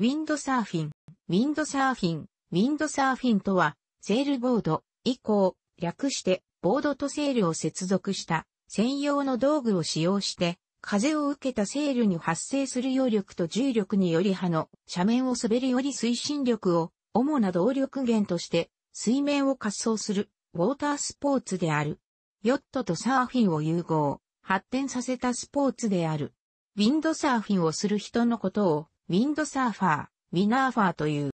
ウィンドサーフィン、ウィンドサーフィン、ウィンドサーフィンとは、セールボード、以降、略して、ボードとセールを接続した専用の道具を使用して、風を受けたセールに発生する揚力と重力により歯の斜面を滑るより推進力を主な動力源として水面を滑走するウォータースポーツである。ヨットとサーフィンを融合、発展させたスポーツである。ウィンドサーフィンをする人のことをウィンドサーファー、ウィナーファーという。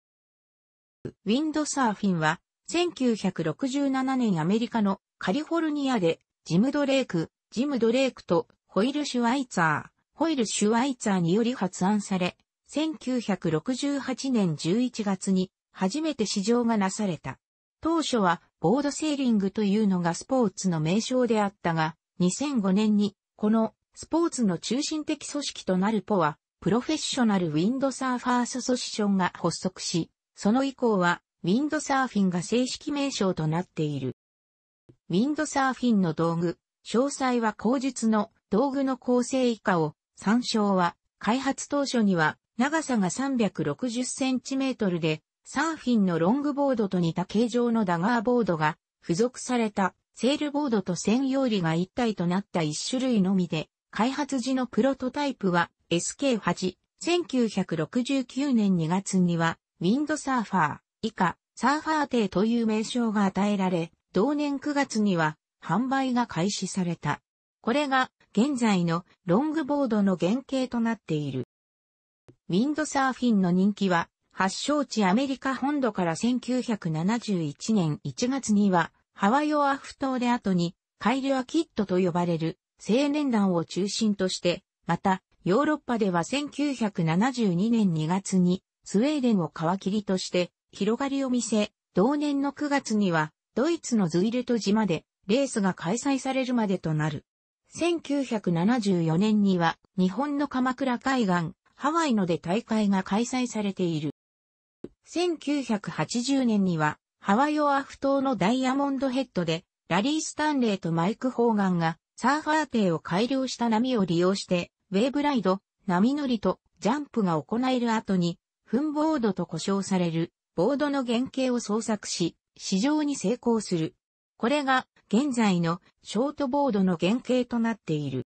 ウィンドサーフィンは、1967年アメリカのカリフォルニアで、ジム・ドレイク、ジム・ドレイクとホイル・シュワイツァー、ホイル・シュワイツァーにより発案され、1968年11月に初めて試乗がなされた。当初はボードセーリングというのがスポーツの名称であったが、2005年にこのスポーツの中心的組織となるポはプロフェッショナルウィンドサーファーソソシションが発足し、その以降は、ウィンドサーフィンが正式名称となっている。ウィンドサーフィンの道具、詳細は後述の道具の構成以下を、参照は、開発当初には、長さが360センチメートルで、サーフィンのロングボードと似た形状のダガーボードが、付属された、セールボードと専用理が一体となった一種類のみで、開発時のプロトタイプは、SK8、1969年2月には、ウィンドサーファー、以下、サーファー艇という名称が与えられ、同年9月には、販売が開始された。これが、現在のロングボードの原型となっている。ウィンドサーフィンの人気は、発祥地アメリカ本土から1971年1月には、ハワイオアフ島で後に、カイルアキットと呼ばれる青年団を中心として、また、ヨーロッパでは1972年2月にスウェーデンを皮切りとして広がりを見せ、同年の9月にはドイツのズイルト島でレースが開催されるまでとなる。1974年には日本の鎌倉海岸、ハワイので大会が開催されている。1980年にはハワイオアフ島のダイヤモンドヘッドでラリー・スタンレーとマイク・ホーガンがサーファー艇を改良した波を利用してウェーブライド、波乗りとジャンプが行える後に、フンボードと呼称されるボードの原型を創作し、市場に成功する。これが現在のショートボードの原型となっている。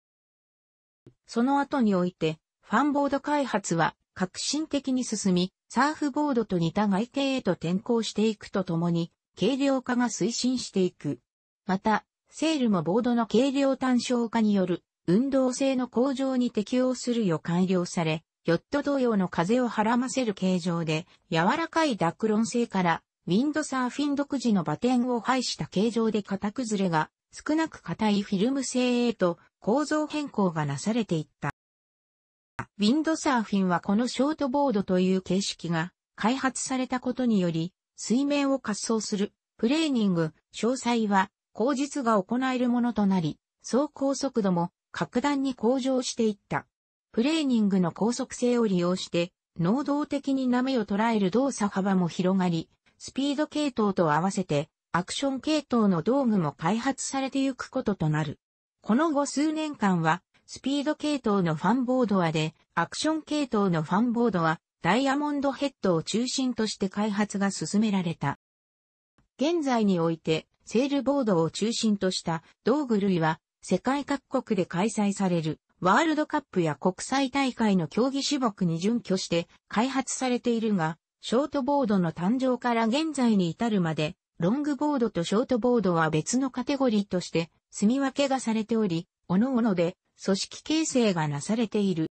その後において、ファンボード開発は革新的に進み、サーフボードと似た外形へと転向していくとともに、軽量化が推進していく。また、セールもボードの軽量単小化による運動性の向上に適応するよう改良され、ヨット同様の風をはらませる形状で、柔らかいダックロン性から、ウィンドサーフィン独自のバテンを排した形状で型崩れが少なく硬いフィルム製へと構造変更がなされていった。ウィンドサーフィンはこのショートボードという形式が開発されたことにより、水面を滑走するプレーニング、詳細は口実が行えるものとなり、走行速度も格段に向上していった。プレーニングの高速性を利用して、能動的に波を捉える動作幅も広がり、スピード系統と合わせて、アクション系統の道具も開発されていくこととなる。この後数年間は、スピード系統のファンボードアで、アクション系統のファンボードア、ダイヤモンドヘッドを中心として開発が進められた。現在において、セールボードを中心とした道具類は世界各国で開催されるワールドカップや国際大会の競技種目に準拠して開発されているが、ショートボードの誕生から現在に至るまで、ロングボードとショートボードは別のカテゴリーとして、住み分けがされており、各々で組織形成がなされている。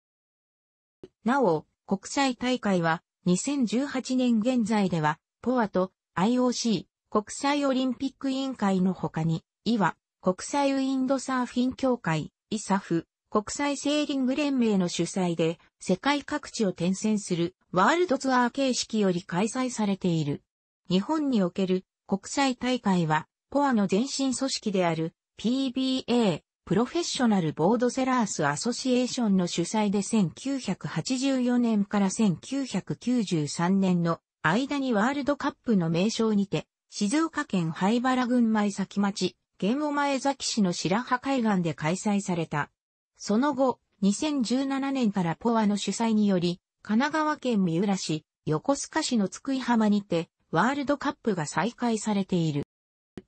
なお、国際大会は2018年現在では、POA と IOC、国際オリンピック委員会の他に、いわ、国際ウィンドサーフィン協会、イサフ、国際セーリング連盟の主催で、世界各地を転戦するワールドツアー形式より開催されている。日本における国際大会は、ポアの前身組織である PBA、プロフェッショナルボードセラースアソシエーションの主催で1984年から1993年の間にワールドカップの名称にて、静岡県灰原郡前崎町、現後前崎市の白羽海岸で開催された。その後、2017年からポアの主催により、神奈川県三浦市、横須賀市の津久井浜にて、ワールドカップが再開されている。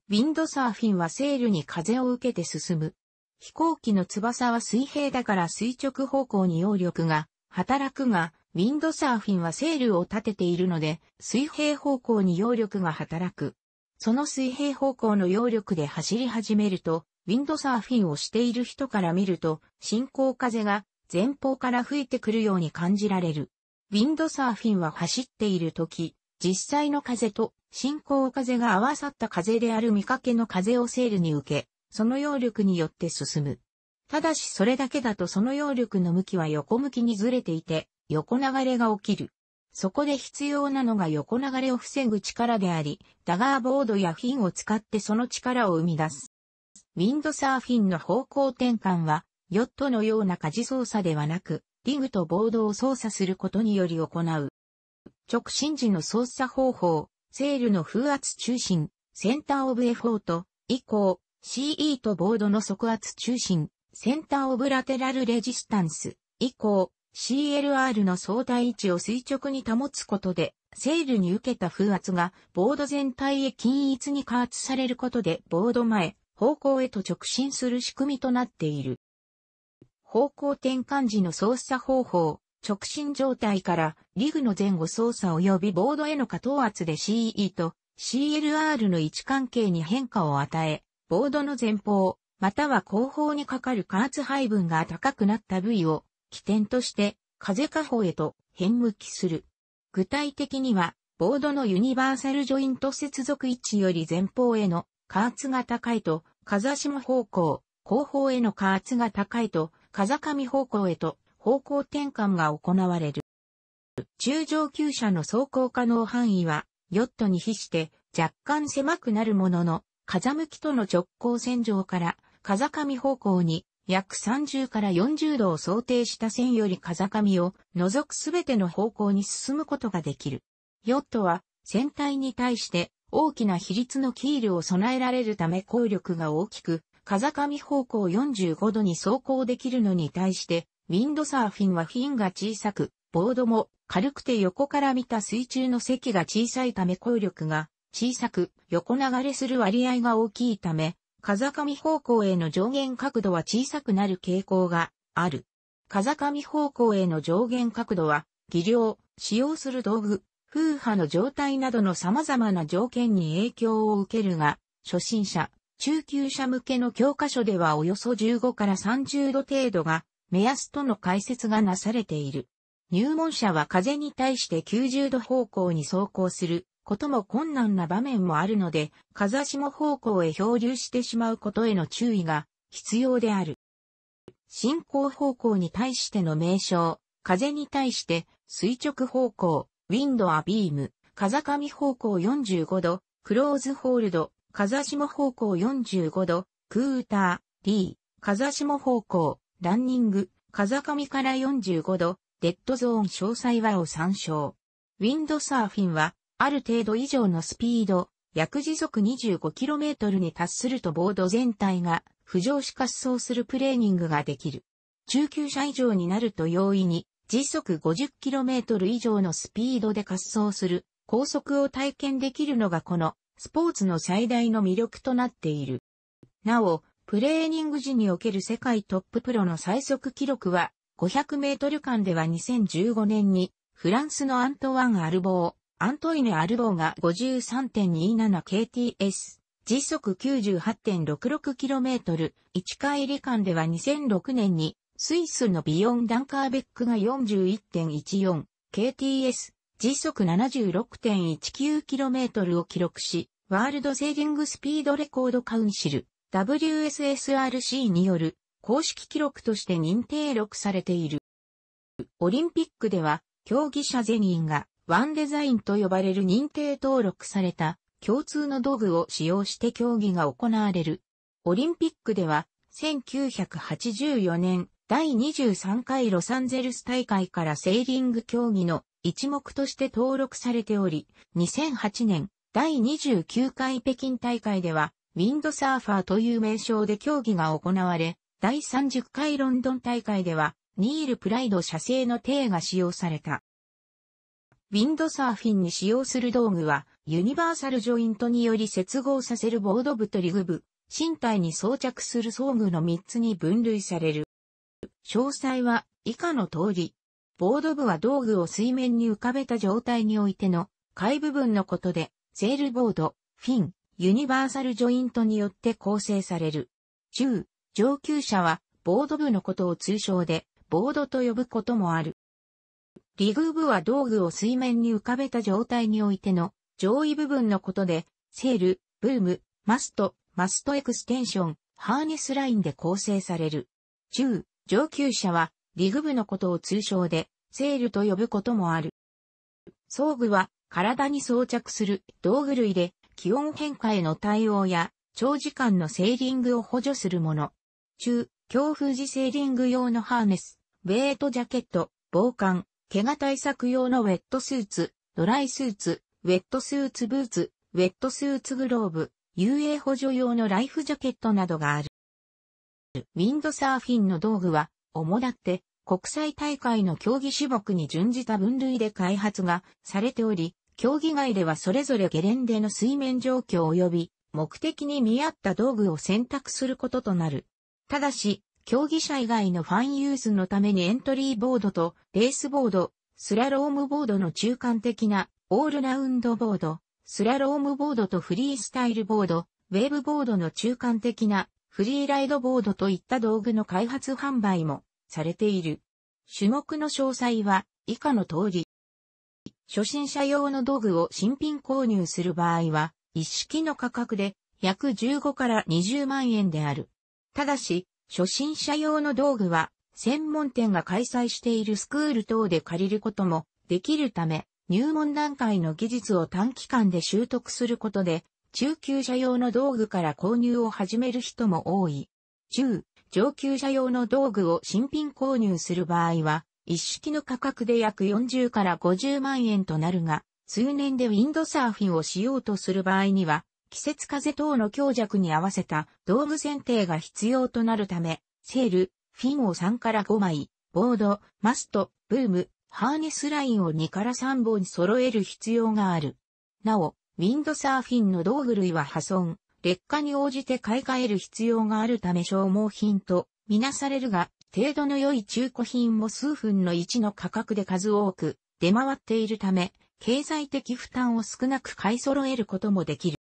ウィンドサーフィンはセールに風を受けて進む。飛行機の翼は水平だから垂直方向に揚力が働くが、ウィンドサーフィンはセールを立てているので、水平方向に揚力が働く。その水平方向の揚力で走り始めると、ウィンドサーフィンをしている人から見ると、進行風が前方から吹いてくるように感じられる。ウィンドサーフィンは走っている時、実際の風と進行風が合わさった風である見かけの風をセールに受け、その揚力によって進む。ただしそれだけだとその揚力の向きは横向きにずれていて、横流れが起きる。そこで必要なのが横流れを防ぐ力であり、ダガーボードやフィンを使ってその力を生み出す。ウィンドサーフィンの方向転換は、ヨットのような舵操作ではなく、リグとボードを操作することにより行う。直進時の操作方法、セールの風圧中心、センターオブエフォート、以降、CE とボードの側圧中心、センターオブラテラルレジスタンス、以降、CLR の相対位置を垂直に保つことで、セールに受けた風圧がボード全体へ均一に加圧されることでボード前、方向へと直進する仕組みとなっている。方向転換時の操作方法、直進状態からリグの前後操作及びボードへの加等圧で CE と CLR の位置関係に変化を与え、ボードの前方、または後方にかかる加圧配分が高くなった部位を起点として風下方へと変向きする。具体的には、ボードのユニバーサルジョイント接続位置より前方への加圧が高いと、風下方向、後方への加圧が高いと、風上方向へと方向転換が行われる。中上級者の走行可能範囲は、ヨットに比して若干狭くなるものの、風向きとの直行線上から風上方向に約30から40度を想定した線より風上を除くすべての方向に進むことができる。ヨットは船体に対して大きな比率のキールを備えられるため効力が大きく、風上方向45度に走行できるのに対して、ウィンドサーフィンはフィンが小さく、ボードも軽くて横から見た水中の席が小さいため効力が小さく、横流れする割合が大きいため、風上方向への上限角度は小さくなる傾向がある。風上方向への上限角度は、技量、使用する道具、風波の状態などの様々な条件に影響を受けるが、初心者、中級者向けの教科書ではおよそ15から30度程度が目安との解説がなされている。入門者は風に対して90度方向に走行することも困難な場面もあるので、風下方向へ漂流してしまうことへの注意が必要である。進行方向に対しての名称、風に対して垂直方向、ウィンドアビーム、風上方向45度、クローズホールド、風下方向45度、クーター、リー、風下方向、ランニング、風上から45度、デッドゾーン詳細はを参照。ウィンドサーフィンはある程度以上のスピード、約時速 25km に達するとボード全体が浮上し滑走するプレーニングができる。中級者以上になると容易に時速 50km 以上のスピードで滑走する高速を体験できるのがこのスポーツの最大の魅力となっている。なお、プレーニング時における世界トッププロの最速記録は500メートル間では2015年にフランスのアントワン・アルボー、アントイネ・アルボーが 53.27kts、時速 98.66km、1回り間では2006年に、スイスのビヨン・ダンカーベックが 41.14kts、時速 76.19km を記録し、ワールドセーリングスピードレコードカウンシル、WSSRC による公式記録として認定録されている。オリンピックでは、競技者全員がワンデザインと呼ばれる認定登録された共通の道具を使用して競技が行われる。オリンピックでは1984年第23回ロサンゼルス大会からセーリング競技の一目として登録されており、2008年第29回北京大会ではウィンドサーファーという名称で競技が行われ、第30回ロンドン大会ではニールプライド社製の艇が使用された。ウィンドサーフィンに使用する道具は、ユニバーサルジョイントにより接合させるボード部とリグ部、身体に装着する装具の3つに分類される。詳細は以下の通り。ボード部は道具を水面に浮かべた状態においての、下部分のことで、セールボード、フィン、ユニバーサルジョイントによって構成される。中、上級者は、ボード部のことを通称で、ボードと呼ぶこともある。リグー部は道具を水面に浮かべた状態においての上位部分のことで、セール、ブーム、マスト、マストエクステンション、ハーネスラインで構成される。中、上級者はリグ部のことを通称で、セールと呼ぶこともある。装具は体に装着する道具類で気温変化への対応や長時間のセーリングを補助するもの。中、強風時セーリング用のハーネス、ウェイトジャケット、防寒、怪我対策用のウェットスーツ、ドライスーツ、ウェットスーツブーツ、ウェットスーツグローブ、遊泳補助用のライフジャケットなどがある。ウィンドサーフィンの道具は、主だって国際大会の競技種目に準じた分類で開発がされており、競技外ではそれぞれゲレンデの水面状況及び目的に見合った道具を選択することとなる。ただし、競技者以外のファンユースのためにエントリーボードとレースボード、スラロームボードの中間的なオールラウンドボード、スラロームボードとフリースタイルボード、ウェーブボードの中間的なフリーライドボードといった道具の開発販売もされている。種目の詳細は以下の通り。初心者用の道具を新品購入する場合は、一式の価格で約15から20万円である。ただし、初心者用の道具は、専門店が開催しているスクール等で借りることもできるため、入門段階の技術を短期間で習得することで、中級者用の道具から購入を始める人も多い。中、上級者用の道具を新品購入する場合は、一式の価格で約40から50万円となるが、数年でウィンドサーフィンをしようとする場合には、季節風等の強弱に合わせた道具選定が必要となるため、セール、フィンを3から5枚、ボード、マスト、ブーム、ハーネスラインを2から3本揃える必要がある。なお、ウィンドサーフィンの道具類は破損、劣化に応じて買い替える必要があるため消耗品とみなされるが、程度の良い中古品も数分の1の価格で数多く出回っているため、経済的負担を少なく買い揃えることもできる。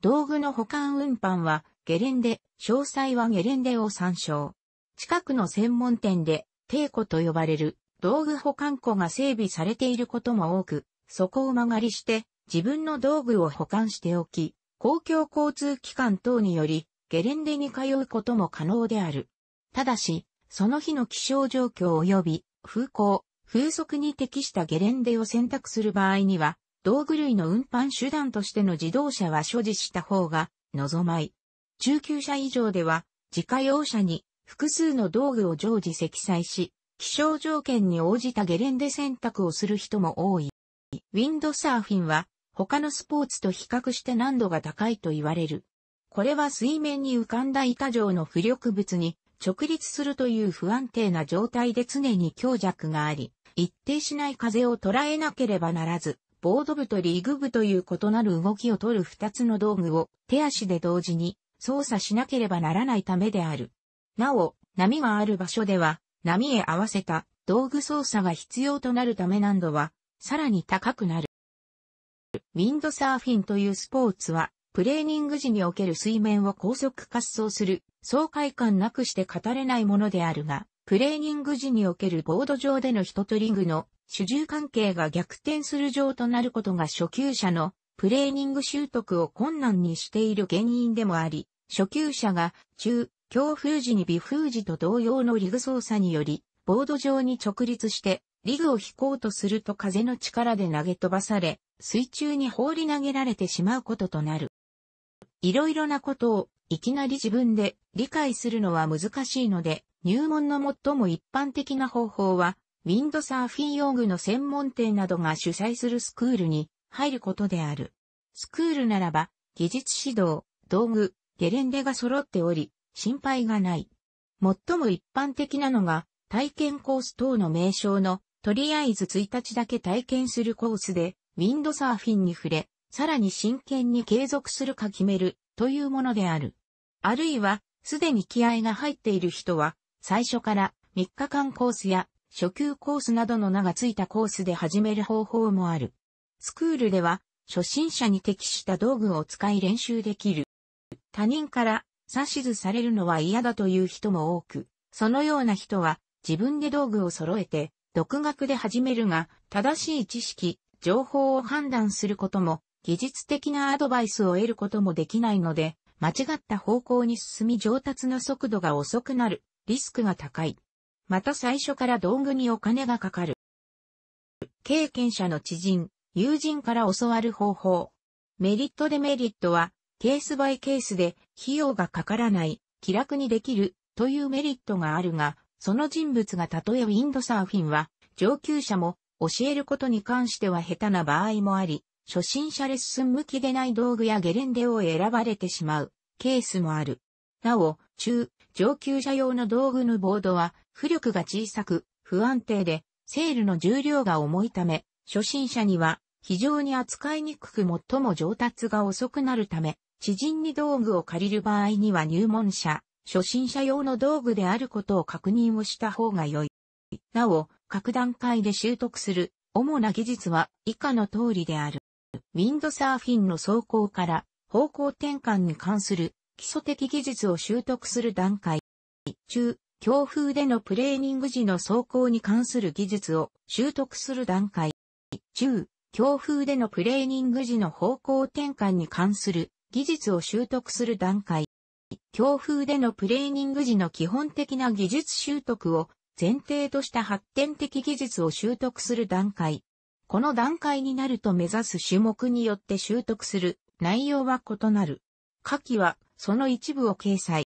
道具の保管運搬はゲレンデ、詳細はゲレンデを参照。近くの専門店で、帝コと呼ばれる道具保管庫が整備されていることも多く、そこを間借りして自分の道具を保管しておき、公共交通機関等によりゲレンデに通うことも可能である。ただし、その日の気象状況及び風向、風速に適したゲレンデを選択する場合には、道具類の運搬手段としての自動車は所持した方が望まい。中級車以上では、自家用車に複数の道具を常時積載し、気象条件に応じたゲレンデ選択をする人も多い。ウィンドサーフィンは他のスポーツと比較して難度が高いと言われる。これは水面に浮かんだ板状の浮力物に直立するという不安定な状態で常に強弱があり、一定しない風を捉えなければならず、ボード部とリーグ部という異なる動きを取る二つの道具を手足で同時に操作しなければならないためである。なお、波がある場所では、波へ合わせた道具操作が必要となるため難度は、さらに高くなる。ウィンドサーフィンというスポーツは、プレーニング時における水面を高速滑走する、爽快感なくして語れないものであるが、プレーニング時におけるボード上での一トリングの主従関係が逆転する状となることが初級者のプレーニング習得を困難にしている原因でもあり、初級者が中、強風時に微風時と同様のリグ操作により、ボード上に直立して、リグを引こうとすると風の力で投げ飛ばされ、水中に放り投げられてしまうこととなる。いろいろなことをいきなり自分で理解するのは難しいので、入門の最も一般的な方法は、ウィンドサーフィン用具の専門店などが主催するスクールに入ることである。スクールならば、技術指導、道具、ゲレンデが揃っており、心配がない。最も一般的なのが、体験コース等の名称の、とりあえず1日だけ体験するコースで、ウィンドサーフィンに触れ、さらに真剣に継続するか決める、というものである。あるいは、すでに気合が入っている人は、最初から3日間コースや初級コースなどの名がついたコースで始める方法もある。スクールでは、初心者に適した道具を使い練習できる。他人から指図されるのは嫌だという人も多く、そのような人は自分で道具を揃えて独学で始めるが、正しい知識、情報を判断することも、技術的なアドバイスを得ることもできないので、間違った方向に進み上達の速度が遅くなる、リスクが高い。また最初から道具にお金がかかる。経験者の知人、友人から教わる方法。メリットデメリットは、ケースバイケースで費用がかからない、気楽にできるというメリットがあるが、その人物が例えウィンドサーフィンは、上級者も教えることに関しては下手な場合もあり、初心者レッスン向きでない道具やゲレンデを選ばれてしまうケースもある。なお、中、上級者用の道具のボードは、浮力が小さく、不安定で、セールの重量が重いため、初心者には非常に扱いにくく最も上達が遅くなるため、知人に道具を借りる場合には入門者、初心者用の道具であることを確認をした方が良い。なお、各段階で習得する主な技術は以下の通りである。ウィンドサーフィンの走行から方向転換に関する基礎的技術を習得する段階。中、強風でのプレーニング時の走行に関する技術を習得する段階。中、強風でのプレーニング時の方向転換に関する技術を習得する段階。強風でのプレーニング時の基本的な技術習得を前提とした発展的技術を習得する段階。この段階になると目指す種目によって習得する内容は異なる。下記はその一部を掲載。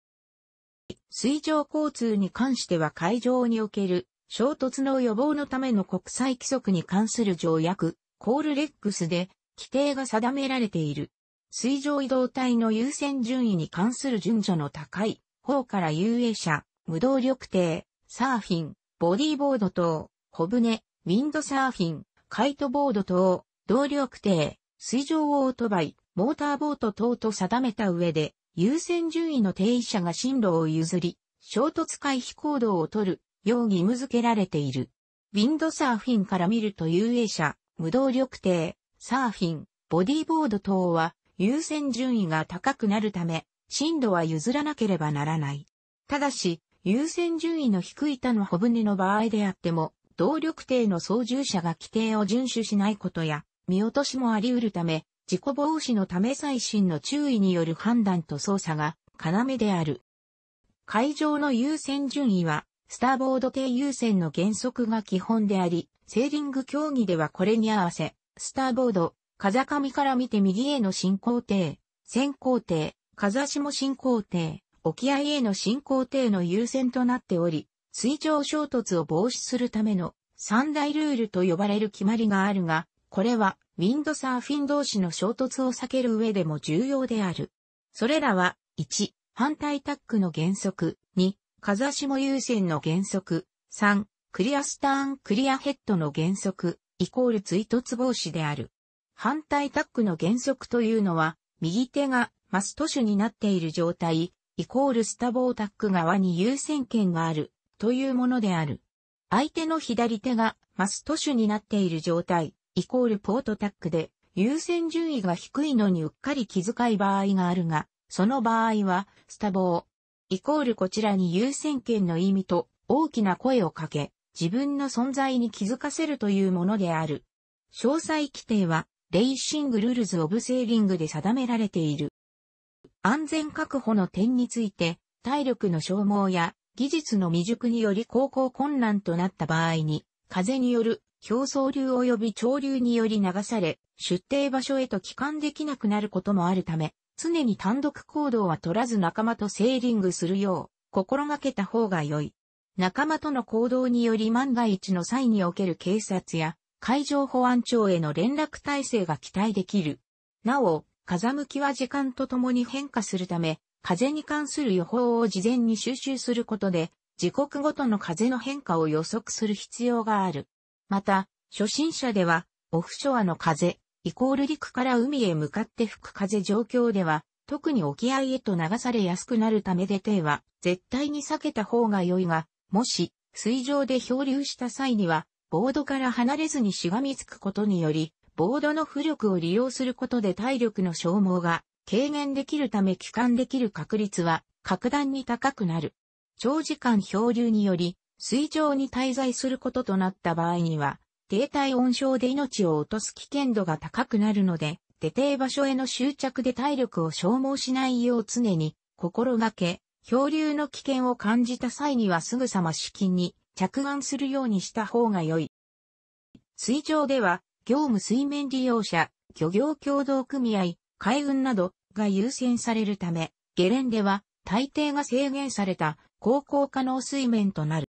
水上交通に関しては海上における衝突の予防のための国際規則に関する条約、コールレックスで規定が定められている。水上移動体の優先順位に関する順序の高い方から遊泳者、無動力艇、サーフィン、ボディーボード等、小舟、ウィンドサーフィン、カイトボード等、動力艇、水上オートバイ、モーターボート等と定めた上で、優先順位の定位者が進路を譲り、衝突回避行動を取る、よう義務付けられている。ウィンドサーフィンから見ると遊泳者、無動力艇、サーフィン、ボディボード等は優先順位が高くなるため、進路は譲らなければならない。ただし、優先順位の低い他の小舟の場合であっても、動力艇の操縦者が規定を遵守しないことや、見落としもあり得るため、事故防止のため最新の注意による判断と操作が要である。会場の優先順位は、スターボード低優先の原則が基本であり、セーリング競技ではこれに合わせ、スターボード、風上から見て右への進行艇、先行艇、風下進行艇、沖合への進行艇の優先となっており、水上衝突を防止するための三大ルールと呼ばれる決まりがあるが、これはウィンドサーフィン同士の衝突を避ける上でも重要である。それらは、1、反対タックの原則、2、風下優先の原則、3、クリアスターンクリアヘッドの原則、イコール追突防止である。反対タックの原則というのは、右手がマスト手になっている状態、イコールスタボータック側に優先権がある、というものである。相手の左手がマスト手になっている状態、イコールポートタックで、優先順位が低いのにうっかり気遣い場合があるが、その場合は、スタボー、イコールこちらに優先権の意味と大きな声をかけ、自分の存在に気づかせるというものである。詳細規定は、レイシングルールズ・オブ・セーリングで定められている。安全確保の点について、体力の消耗や技術の未熟により航行困難となった場合に、風による表層流及び潮流により流され、出廷場所へと帰還できなくなることもあるため、常に単独行動は取らず仲間とセーリングするよう心がけた方が良い。仲間との行動により万が一の際における警察や海上保安庁への連絡体制が期待できる。なお、風向きは時間とともに変化するため、風に関する予報を事前に収集することで、時刻ごとの風の変化を予測する必要がある。また、初心者では、オフショアの風、イコール陸から海へ向かって吹く風状況では、特に沖合へと流されやすくなるためで手は、絶対に避けた方が良いが、もし、水上で漂流した際には、ボードから離れずにしがみつくことにより、ボードの浮力を利用することで体力の消耗が軽減できるため帰還できる確率は格段に高くなる。長時間漂流により水上に滞在することとなった場合には、低体温症で命を落とす危険度が高くなるので、出い場所への執着で体力を消耗しないよう常に心がけ、漂流の危険を感じた際にはすぐさま資金に着岸するようにした方が良い。水上では、業務水面利用者、漁業協同組合、海運などが優先されるため、ゲレンデは大抵が制限された航行可能水面となる。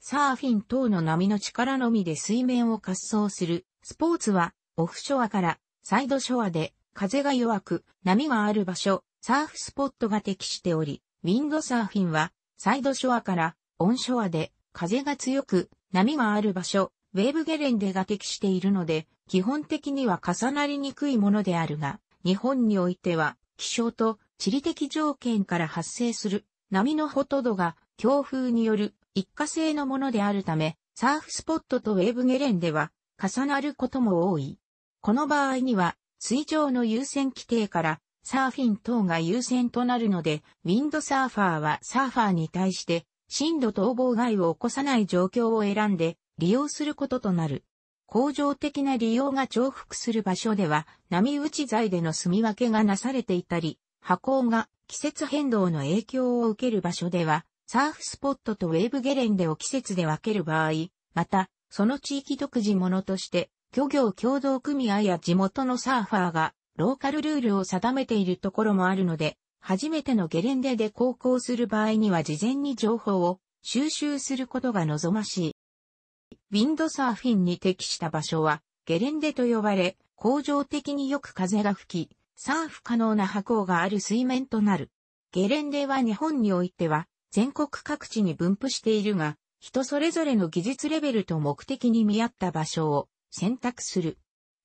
サーフィン等の波の力のみで水面を滑走する、スポーツは、オフショアからサイドショアで、風が弱く、波がある場所、サーフスポットが適しており、ウィンドサーフィンは、サイドショアからオンショアで、風が強く、波がある場所、ウェーブゲレンデが適しているので、基本的には重なりにくいものであるが、日本においては、気象と地理的条件から発生する波のほとどが強風による一過性のものであるため、サーフスポットとウェーブゲレンでは重なることも多い。この場合には、水上の優先規定からサーフィン等が優先となるので、ウィンドサーファーはサーファーに対して深度逃亡害を起こさない状況を選んで利用することとなる。恒常的な利用が重複する場所では波打ち材での住み分けがなされていたり、波高が季節変動の影響を受ける場所ではサーフスポットとウェーブゲレンデを季節で分ける場合、また、その地域独自ものとして、漁業共同組合や地元のサーファーが、ローカルルールを定めているところもあるので、初めてのゲレンデで航行する場合には事前に情報を収集することが望ましい。ウィンドサーフィンに適した場所は、ゲレンデと呼ばれ、恒常的によく風が吹き、サーフ可能な波行がある水面となる。ゲレンデは日本においては、全国各地に分布しているが、人それぞれの技術レベルと目的に見合った場所を選択する。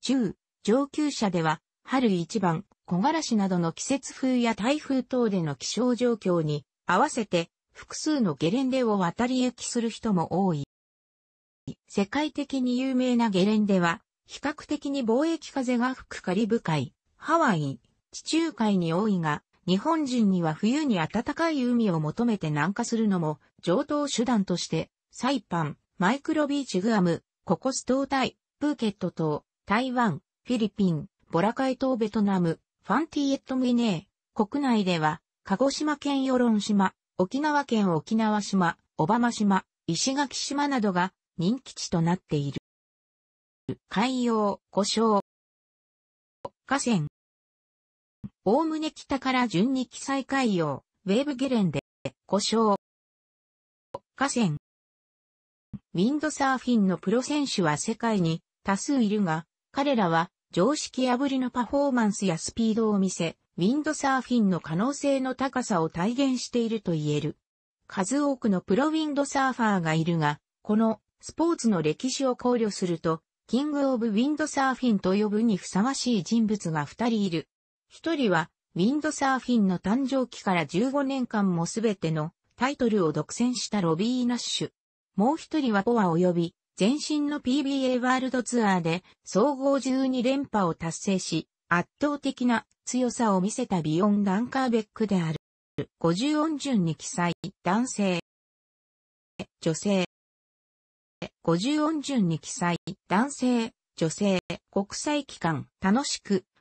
10、上級者では、春一番、木枯らしなどの季節風や台風等での気象状況に合わせて複数のゲレンデを渡り行きする人も多い。世界的に有名なゲレンデは、比較的に貿易風が吹くカリブ海、ハワイ、地中海に多いが、日本人には冬に暖かい海を求めて南下するのも上等手段として、サイパン、マイクロビーチグアム、ココス島イ、プーケット島、台湾、フィリピン、ボラカイ島ベトナム、ファンティエットミネー、国内では、鹿児島県与論島、沖縄県沖縄島、小浜島、石垣島などが人気地となっている。海洋、故障、河川、おおむね北から順に記載海洋、ウェーブゲレンデ、故障。河川。ウィンドサーフィンのプロ選手は世界に多数いるが、彼らは常識破りのパフォーマンスやスピードを見せ、ウィンドサーフィンの可能性の高さを体現していると言える。数多くのプロウィンドサーファーがいるが、このスポーツの歴史を考慮すると、キングオブウィンドサーフィンと呼ぶにふさわしい人物が二人いる。一人は、ウィンドサーフィンの誕生期から15年間もすべてのタイトルを独占したロビー・ナッシュ。もう一人はポア及び、前身の PBA ワールドツアーで総合12連覇を達成し、圧倒的な強さを見せたビヨン・ランカーベックである。50音順に記載、男性、女性。50音順に記載、男性、女性、国際機関、楽しく、